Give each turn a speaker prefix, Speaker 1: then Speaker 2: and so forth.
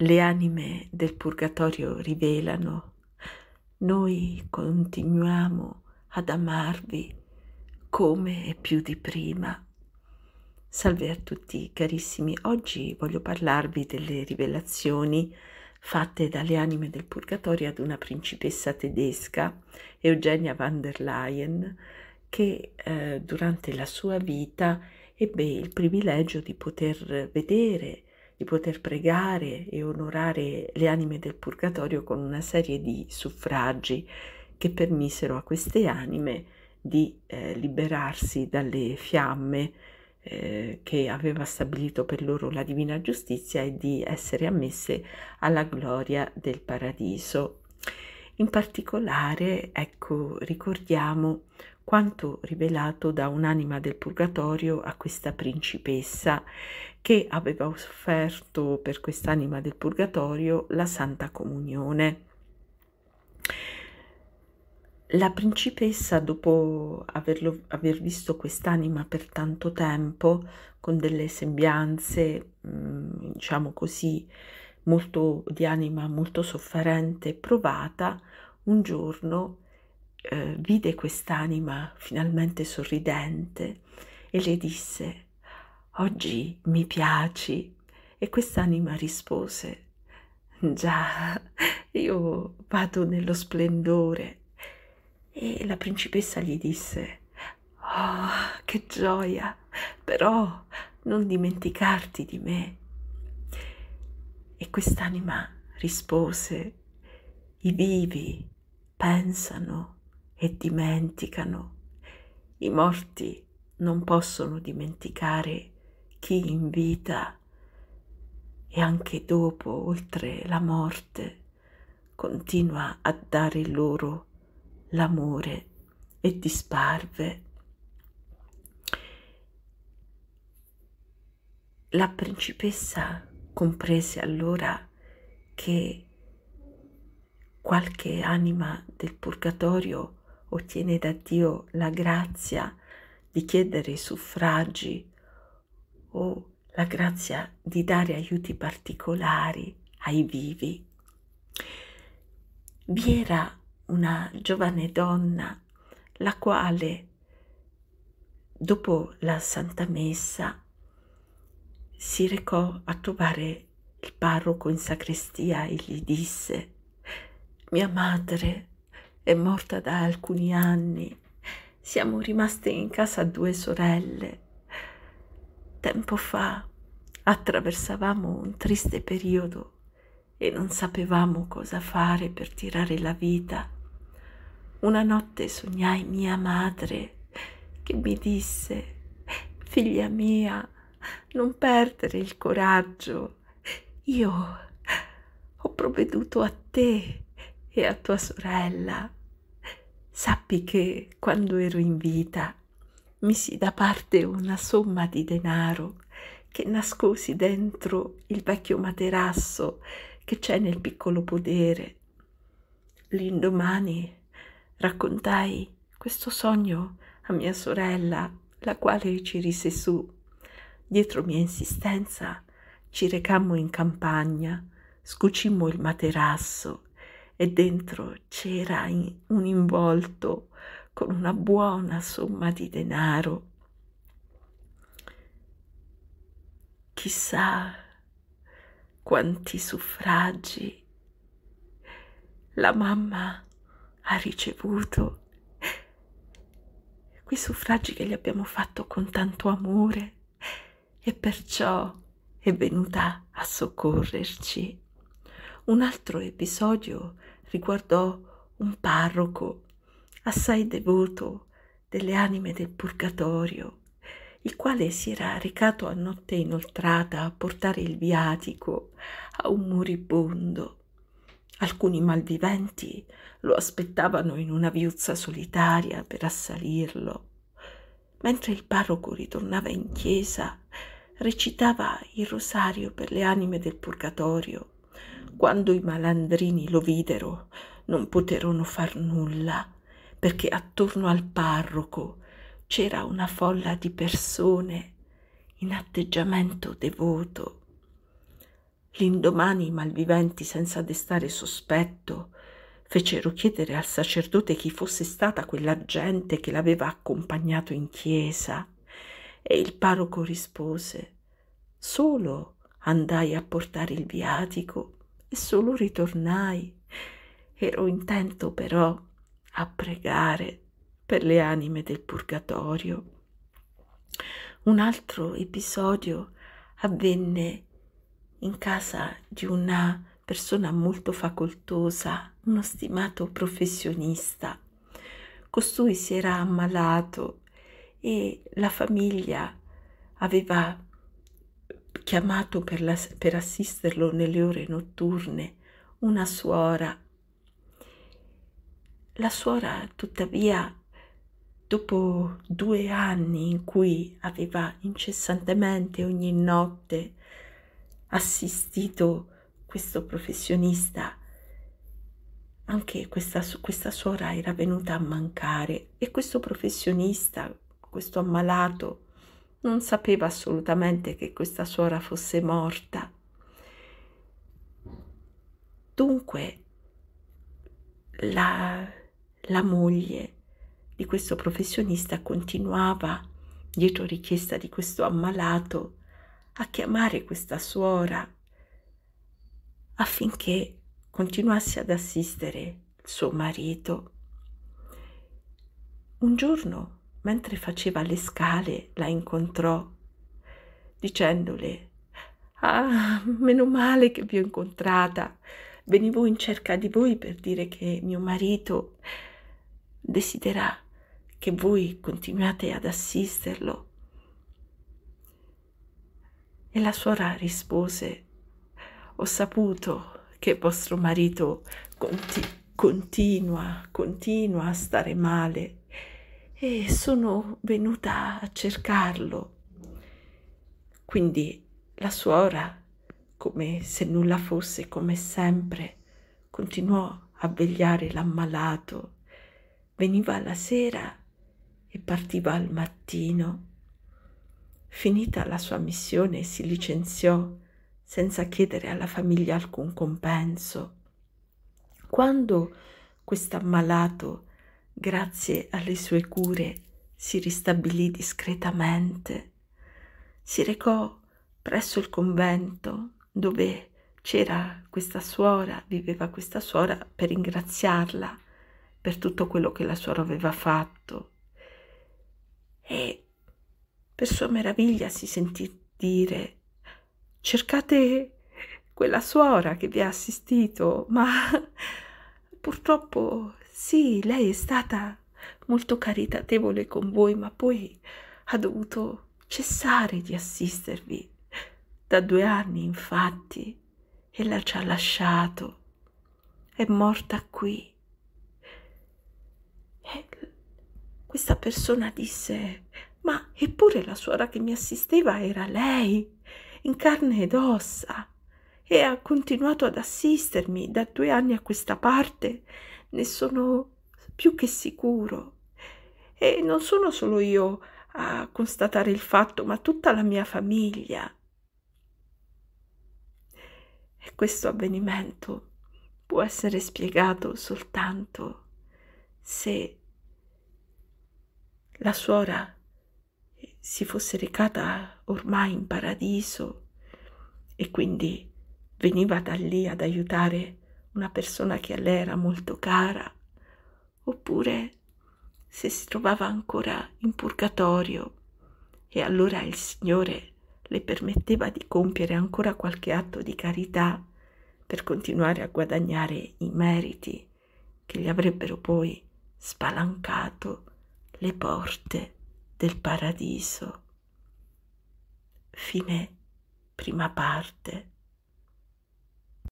Speaker 1: le anime del purgatorio rivelano, noi continuiamo ad amarvi come e più di prima. Salve a tutti carissimi, oggi voglio parlarvi delle rivelazioni fatte dalle anime del purgatorio ad una principessa tedesca, Eugenia van der Leyen, che eh, durante la sua vita ebbe il privilegio di poter vedere di poter pregare e onorare le anime del purgatorio con una serie di suffragi che permisero a queste anime di eh, liberarsi dalle fiamme eh, che aveva stabilito per loro la divina giustizia e di essere ammesse alla gloria del paradiso. In particolare, ecco, ricordiamo quanto rivelato da un'anima del purgatorio a questa principessa che aveva offerto per quest'anima del purgatorio la Santa Comunione. La principessa, dopo averlo, aver visto quest'anima per tanto tempo, con delle sembianze, mm, diciamo così, molto di anima molto sofferente e provata, un giorno eh, vide quest'anima finalmente sorridente e le disse oggi mi piaci e quest'anima rispose già io vado nello splendore e la principessa gli disse oh che gioia però non dimenticarti di me e quest'anima rispose i vivi pensano e dimenticano. I morti non possono dimenticare chi in vita e anche dopo, oltre la morte, continua a dare loro l'amore e disparve. La principessa comprese allora che qualche anima del purgatorio ottiene da Dio la grazia di chiedere suffragi o la grazia di dare aiuti particolari ai vivi. Vi era una giovane donna la quale dopo la Santa Messa si recò a trovare il parroco in sacrestia e gli disse Mia madre è morta da alcuni anni. Siamo rimaste in casa due sorelle. Tempo fa attraversavamo un triste periodo e non sapevamo cosa fare per tirare la vita. Una notte sognai mia madre che mi disse Figlia mia, non perdere il coraggio. Io ho provveduto a te e a tua sorella. Sappi che quando ero in vita misi da parte una somma di denaro che nascosi dentro il vecchio materasso che c'è nel piccolo podere. L'indomani raccontai questo sogno a mia sorella, la quale ci rise su. Dietro mia insistenza ci recammo in campagna, scucimmo il materasso e dentro c'era un involto con una buona somma di denaro. Chissà quanti suffragi la mamma ha ricevuto, quei suffragi che gli abbiamo fatto con tanto amore e perciò è venuta a soccorrerci un altro episodio riguardò un parroco assai devoto delle anime del purgatorio, il quale si era recato a notte inoltrata a portare il viatico a un moribondo. Alcuni malviventi lo aspettavano in una viuzza solitaria per assalirlo. Mentre il parroco ritornava in chiesa, recitava il rosario per le anime del purgatorio quando i malandrini lo videro, non poterono far nulla, perché attorno al parroco c'era una folla di persone in atteggiamento devoto. L'indomani i malviventi, senza destare sospetto, fecero chiedere al sacerdote chi fosse stata quella gente che l'aveva accompagnato in chiesa e il parroco rispose solo andai a portare il viatico solo ritornai. Ero intento però a pregare per le anime del purgatorio. Un altro episodio avvenne in casa di una persona molto facoltosa, uno stimato professionista. Costui si era ammalato e la famiglia aveva chiamato per, la, per assisterlo nelle ore notturne una suora. La suora, tuttavia, dopo due anni in cui aveva incessantemente ogni notte assistito questo professionista, anche questa, questa suora era venuta a mancare e questo professionista, questo ammalato, non sapeva assolutamente che questa suora fosse morta. Dunque, la, la moglie di questo professionista continuava, dietro richiesta di questo ammalato, a chiamare questa suora affinché continuasse ad assistere il suo marito. Un giorno mentre faceva le scale la incontrò, dicendole Ah, meno male che vi ho incontrata. Venivo in cerca di voi per dire che mio marito desidera che voi continuate ad assisterlo. E la suora rispose, ho saputo che vostro marito conti- continua, continua a stare male e sono venuta a cercarlo. Quindi la suora, come se nulla fosse, come sempre, continuò a vegliare l'ammalato. Veniva la sera e partiva al mattino. Finita la sua missione si licenziò senza chiedere alla famiglia alcun compenso. Quando quest'ammalato grazie alle sue cure, si ristabilì discretamente. Si recò presso il convento dove c'era questa suora, viveva questa suora per ringraziarla per tutto quello che la suora aveva fatto. E per sua meraviglia si sentì dire cercate quella suora che vi ha assistito, ma purtroppo sì, lei è stata molto caritatevole con voi, ma poi ha dovuto cessare di assistervi. Da due anni, infatti, ella ci ha lasciato. È morta qui. E questa persona disse, ma eppure la suora che mi assisteva era lei, in carne ed ossa, e ha continuato ad assistermi da due anni a questa parte ne sono più che sicuro. E non sono solo io a constatare il fatto, ma tutta la mia famiglia. E questo avvenimento può essere spiegato soltanto se la suora si fosse recata ormai in paradiso e quindi veniva da lì ad aiutare una persona che a lei era molto cara, oppure se si trovava ancora in purgatorio e allora il Signore le permetteva di compiere ancora qualche atto di carità per continuare a guadagnare i meriti che gli avrebbero poi spalancato le porte del paradiso. Fine prima parte.